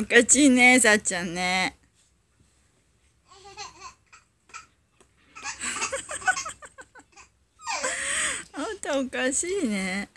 おかしいね、さっちゃんね。あんたおかしいね。